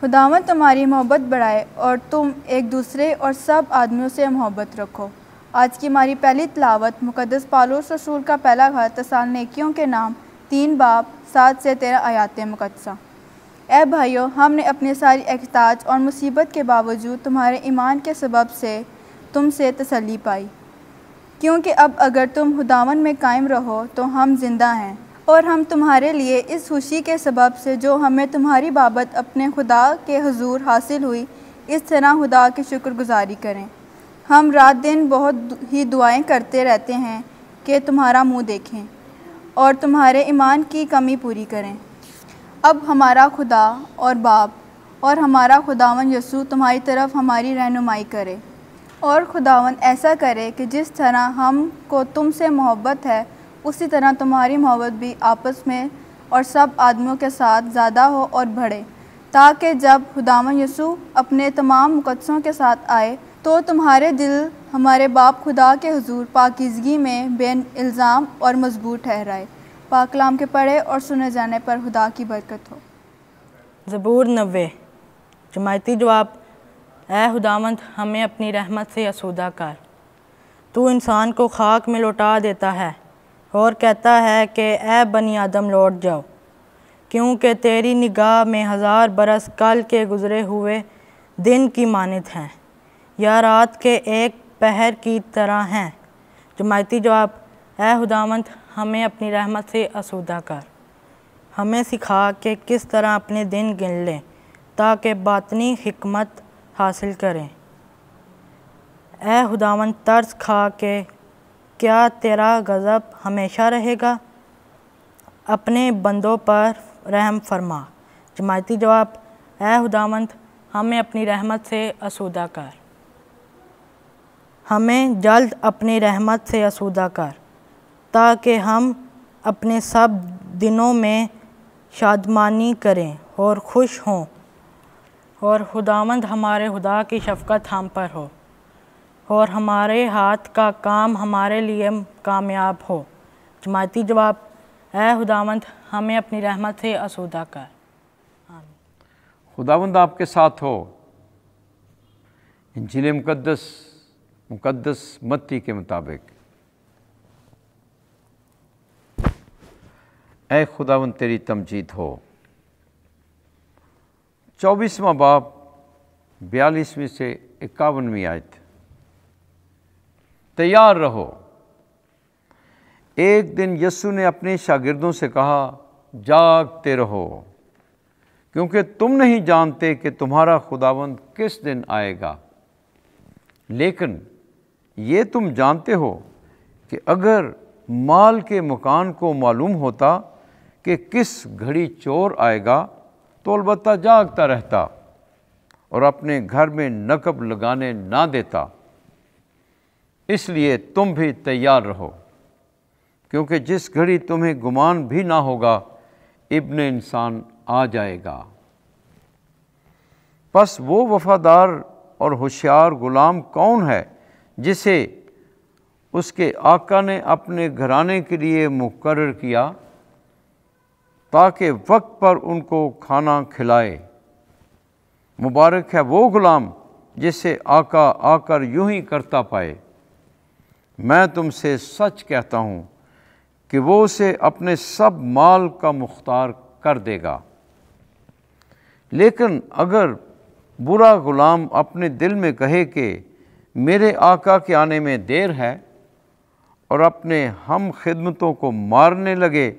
खुदावन तुम्हारी मोहब्बत बढ़ाए और तुम एक दूसरे और सब आदमियों से मोहब्बत रखो आज की हमारी पहली तलावत मुकदस पालोस रसूल का पहला घर तसाल नेकियों के नाम तीन बाप सात से तेरह आयात मुकदसा ए भाइयों हमने अपने सारी एहताज और मुसीबत के बावजूद तुम्हारे ईमान के सबब से तुमसे तसली पाई क्योंकि अब अगर तुम खुदावन में कायम रहो तो हम जिंदा हैं और हम तुम्हारे लिए इस खुशी के सबब से जो हमें तुम्हारी बाबत अपने खुदा के हजूर हासिल हुई इस तरह खुदा की शुक्रगुजारी करें हम रात दिन बहुत ही दुआएं करते रहते हैं कि तुम्हारा मुंह देखें और तुम्हारे ईमान की कमी पूरी करें अब हमारा खुदा और बाप और हमारा खुदावन यसू तुम्हारी तरफ हमारी रहनुमाई करे और खुदावन ऐसा करे कि जिस तरह हम को तुमसे मोहब्बत है उसी तरह तुम्हारी मोहब्बत भी आपस में और सब आदमियों के साथ ज़्यादा हो और बढ़े ताकि जब खुदाम यसू अपने तमाम मुकदसों के साथ आए तो तुम्हारे दिल हमारे बाप खुदा के हजूर पाकिजगी में बेन इल्ज़ाम और मजबूत ठहराए पाकलाम के पढ़े और सुने जाने पर खुदा की बरकत हो ज़बूर नबे जमायती जवाब ए खुदामंद हमें अपनी रहमत से असूदा कर तू इंसान को खाक में लौटा देता है और कहता है कि ए बनी आदम लौट जाओ क्योंकि तेरी निगाह में हज़ार बरस कल के गुज़रे हुए दिन की मानित हैं या रात के एक पहर की तरह हैं जमायती जवाब ए हुदामंद हमें अपनी रहमत से असुदा कर हमें सिखा कि किस तरह अपने दिन गिन लें ताकि बातनी हमत हासिल करें ए हुदावन तर्स खा के क्या तेरा गज़ब हमेशा रहेगा अपने बंदों पर रहम फरमा जमायती जवाब ए हुदावंत हमें अपनी रहमत से असूदा कर हमें जल्द अपनी रहमत से असूदा कर ताकि हम अपने सब दिनों में शादमानी करें और खुश हों और खुदामंद हमारे खुदा की शफकत हम पर हो और हमारे हाथ का काम हमारे लिए कामयाब हो जमाती जवाब ए खुदावंद हमें अपनी रहमत से असुदा कर खुदावंद आपके साथ हो इंजिल मुकदस मुकदस मत्ती के मुताबिक ए खुदावंद तेरी तमजीद हो चौबीसवा बाप बयालीसवीं से इक्यावनवीं आयत तैयार रहो एक दिन यस्सु ने अपने शागिर्दों से कहा जागते रहो क्योंकि तुम नहीं जानते कि तुम्हारा खुदावंद किस दिन आएगा लेकिन ये तुम जानते हो कि अगर माल के मकान को मालूम होता कि किस घड़ी चोर आएगा तो अलबत्ता जागता रहता और अपने घर में नकब लगाने ना देता इसलिए तुम भी तैयार रहो क्योंकि जिस घड़ी तुम्हें गुमान भी ना होगा इब्ने इंसान आ जाएगा बस वो वफादार और होशियार ग़ुलाम कौन है जिसे उसके आका ने अपने घराने के लिए मुकर किया ताकि वक्त पर उनको खाना खिलाए मुबारक है वो ग़ुलाम जिसे आका आकर यूं ही करता पाए मैं तुमसे सच कहता हूँ कि वो उसे अपने सब माल का मुख्तार कर देगा लेकिन अगर बुरा गुलाम अपने दिल में कहे कि मेरे आका के आने में देर है और अपने हम खिदमतों को मारने लगे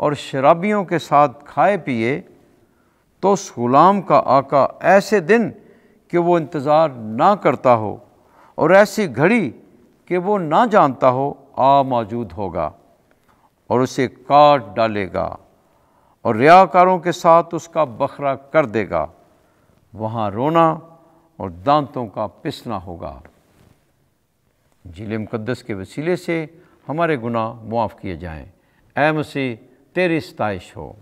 और शराबियों के साथ खाए पिए तो उस गुलाम का आका ऐसे दिन कि वो इंतज़ार ना करता हो और ऐसी घड़ी कि वो ना जानता हो आ मौजूद होगा और उसे काट डालेगा और रियाकारों के साथ उसका बखरा कर देगा वहाँ रोना और दांतों का पिसना होगा जिले मुकदस के वसीले से हमारे गुनाह मुआफ़ किए जाएँ ऐ मसीह तेरी स्ताइश हो